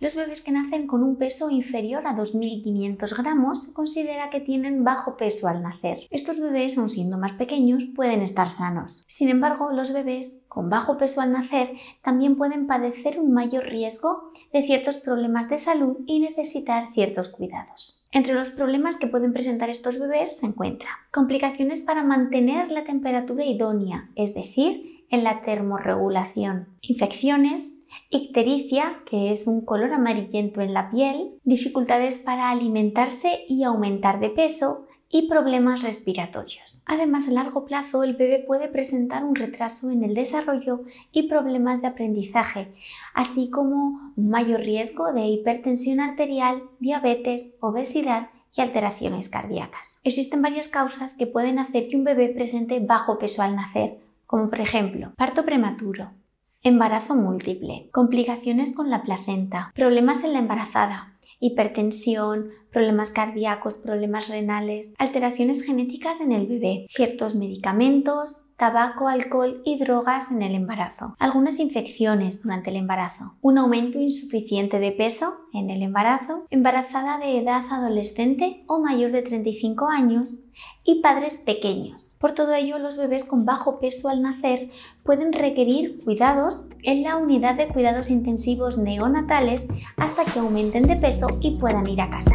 Los bebés que nacen con un peso inferior a 2.500 gramos se considera que tienen bajo peso al nacer. Estos bebés, aun siendo más pequeños, pueden estar sanos. Sin embargo, los bebés con bajo peso al nacer también pueden padecer un mayor riesgo de ciertos problemas de salud y necesitar ciertos cuidados. Entre los problemas que pueden presentar estos bebés se encuentra complicaciones para mantener la temperatura idónea, es decir, en la termorregulación, infecciones, ictericia, que es un color amarillento en la piel, dificultades para alimentarse y aumentar de peso, y problemas respiratorios. Además, a largo plazo, el bebé puede presentar un retraso en el desarrollo y problemas de aprendizaje, así como mayor riesgo de hipertensión arterial, diabetes, obesidad y alteraciones cardíacas. Existen varias causas que pueden hacer que un bebé presente bajo peso al nacer, como por ejemplo parto prematuro, Embarazo múltiple, complicaciones con la placenta, problemas en la embarazada, hipertensión, problemas cardíacos, problemas renales, alteraciones genéticas en el bebé, ciertos medicamentos, tabaco, alcohol y drogas en el embarazo, algunas infecciones durante el embarazo, un aumento insuficiente de peso en el embarazo, embarazada de edad adolescente o mayor de 35 años y padres pequeños. Por todo ello, los bebés con bajo peso al nacer pueden requerir cuidados en la unidad de cuidados intensivos neonatales hasta que aumenten de peso y puedan ir a casa.